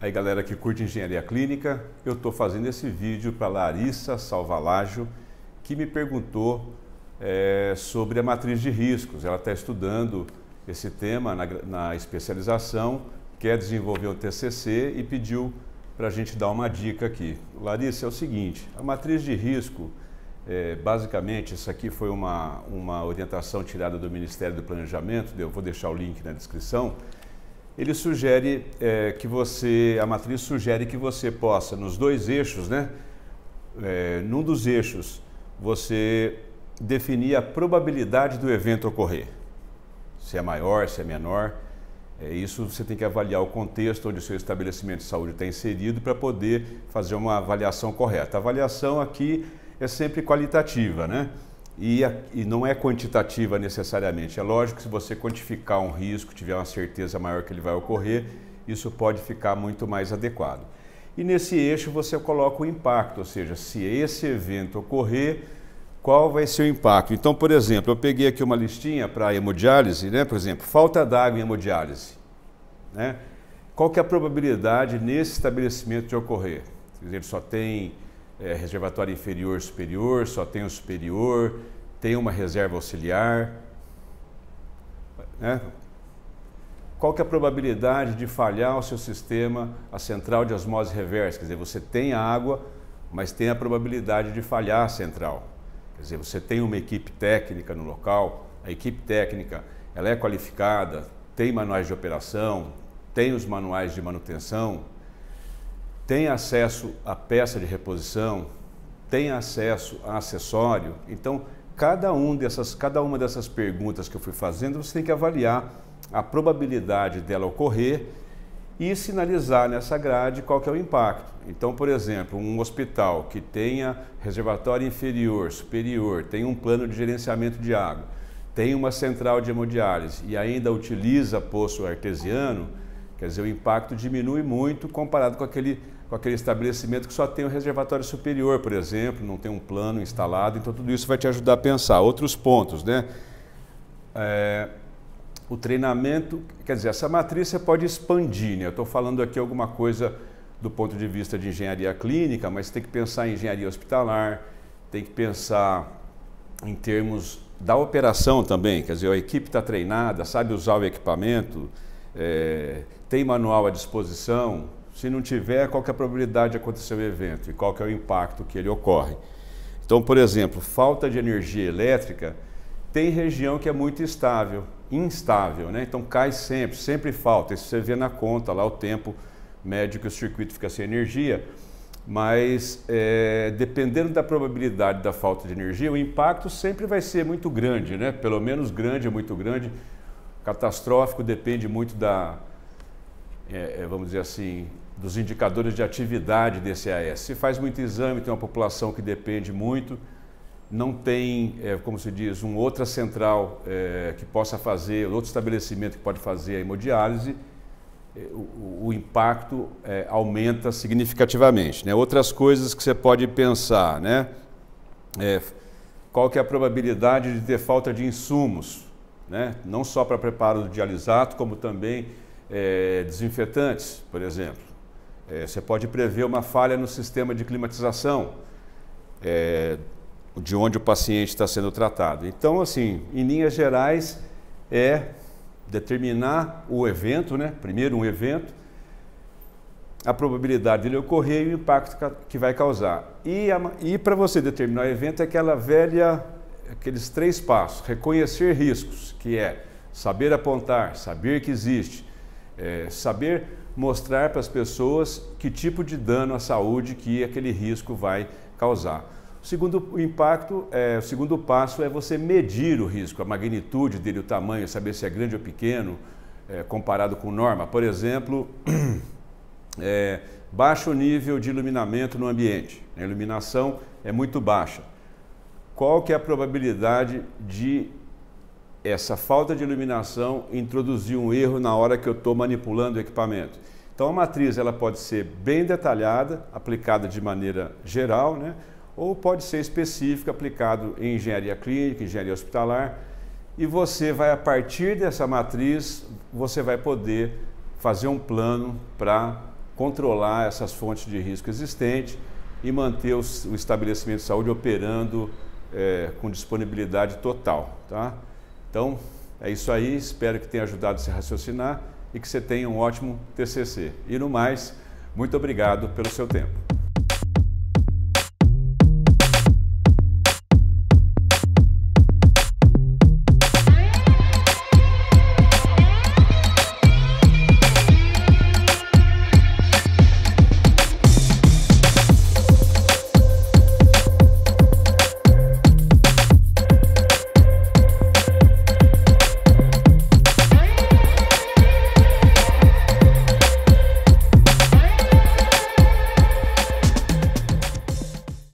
Aí galera que curte engenharia clínica, eu estou fazendo esse vídeo para Larissa Salvalágio, que me perguntou é, sobre a matriz de riscos. Ela está estudando esse tema na, na, especialização, quer desenvolver o TCC e pediu para a gente dar uma dica aqui. Larissa, é o seguinte, a matriz de risco, é, basicamente, isso aqui foi uma, uma orientação tirada do Ministério do Planejamento, eu vou deixar o link na descrição, ele sugere é, que você, a matriz sugere que você possa, nos dois eixos, né? É, num dos eixos, você definir a probabilidade do evento ocorrer. Se é maior, se é menor. É, isso você tem que avaliar o contexto onde o seu estabelecimento de saúde está inserido para poder fazer uma avaliação correta. A avaliação aqui é sempre qualitativa, né? E, a, e, não é quantitativa necessariamente. É lógico que se você quantificar um risco, tiver uma certeza maior que ele vai ocorrer, isso pode ficar muito mais adequado. E nesse eixo você coloca o impacto, ou seja, se esse evento ocorrer, qual vai ser o impacto? Então, por exemplo, eu peguei aqui uma listinha para hemodiálise, né? por exemplo, falta d'água em hemodiálise. Né? Qual que é a probabilidade nesse estabelecimento de ocorrer? Ele só tem é, reservatório inferior superior, só tem o superior, tem uma reserva auxiliar. Né? Qual que é a probabilidade de falhar o seu sistema, a central de osmose reversa? Quer dizer, você tem a água, mas tem a probabilidade de falhar a central. Quer dizer, você tem uma equipe técnica no local, a equipe técnica ela é qualificada, tem manuais de operação, tem os manuais de manutenção, tem acesso a peça de reposição, tem acesso a acessório. Então, cada, um dessas, cada uma dessas perguntas que eu fui fazendo, você tem que avaliar a probabilidade dela ocorrer e sinalizar nessa grade qual que é o impacto. Então, por exemplo, um hospital que tenha reservatório inferior, superior, tem um plano de gerenciamento de água, tem uma central de hemodiálise e ainda utiliza poço artesiano, quer dizer, o impacto diminui muito comparado com aquele com aquele estabelecimento que só tem o um reservatório superior, por exemplo, não tem um plano instalado, então tudo isso vai te ajudar a pensar. Outros pontos, né? É, o treinamento, quer dizer, essa matriz você pode expandir, né? Eu estou falando aqui alguma coisa do ponto de vista de engenharia clínica, mas tem que pensar em engenharia hospitalar, tem que pensar em termos da operação também, quer dizer, a equipe está treinada, sabe usar o equipamento, é, tem manual à disposição, se não tiver, qual é a probabilidade de acontecer o evento e qual é o impacto que ele ocorre. Então, por exemplo, falta de energia elétrica tem região que é muito estável, instável, né? Então cai sempre, sempre falta. Isso você vê na conta lá o tempo médio que o circuito fica sem energia. Mas é, dependendo da probabilidade da falta de energia, o impacto sempre vai ser muito grande, né? Pelo menos grande é muito grande. Catastrófico depende muito da, é, é vamos dizer assim, dos indicadores de atividade desse AS. Se faz muito exame, tem uma população que depende muito, não tem, é, como se diz, uma outra central é, que possa fazer, outro estabelecimento que pode fazer a hemodiálise, eh, o, o impacto é, aumenta significativamente. Né? Outras coisas que você pode pensar, né? qual que é a probabilidade de ter falta de insumos, né? não só para preparo do dialisato, como também desinfetantes, por exemplo. É, você pode prever uma falha no sistema de climatização, é, de onde o paciente está sendo tratado. Então, assim, em linhas gerais, é determinar o evento, né? primeiro um evento, a probabilidade dele ocorrer e o impacto que vai causar. E, e para você determinar o evento é aquela velha, aqueles três passos, reconhecer riscos, que é saber apontar, saber que existe, é, saber mostrar para as pessoas que tipo de dano à saúde que aquele risco vai causar. O segundo impacto, é, o segundo passo é você medir o risco, a magnitude dele, o tamanho, saber se é grande ou pequeno, é, comparado com norma. Por exemplo, é, baixo nível de iluminamento no ambiente, a iluminação é muito baixa. Qual que é a probabilidade de essa falta de iluminação introduziu um erro na hora que eu estou manipulando o equipamento. Então a matriz ela pode ser bem detalhada, aplicada de maneira geral, né? ou pode ser específica, aplicado em engenharia clínica, engenharia hospitalar, e você vai a partir dessa matriz, você vai poder fazer um plano para controlar essas fontes de risco existentes e manter o estabelecimento de saúde operando é, com disponibilidade total, tá? Então, é isso aí. Espero que tenha ajudado você se raciocinar e que você tenha um ótimo TCC. E no mais, muito obrigado pelo seu tempo.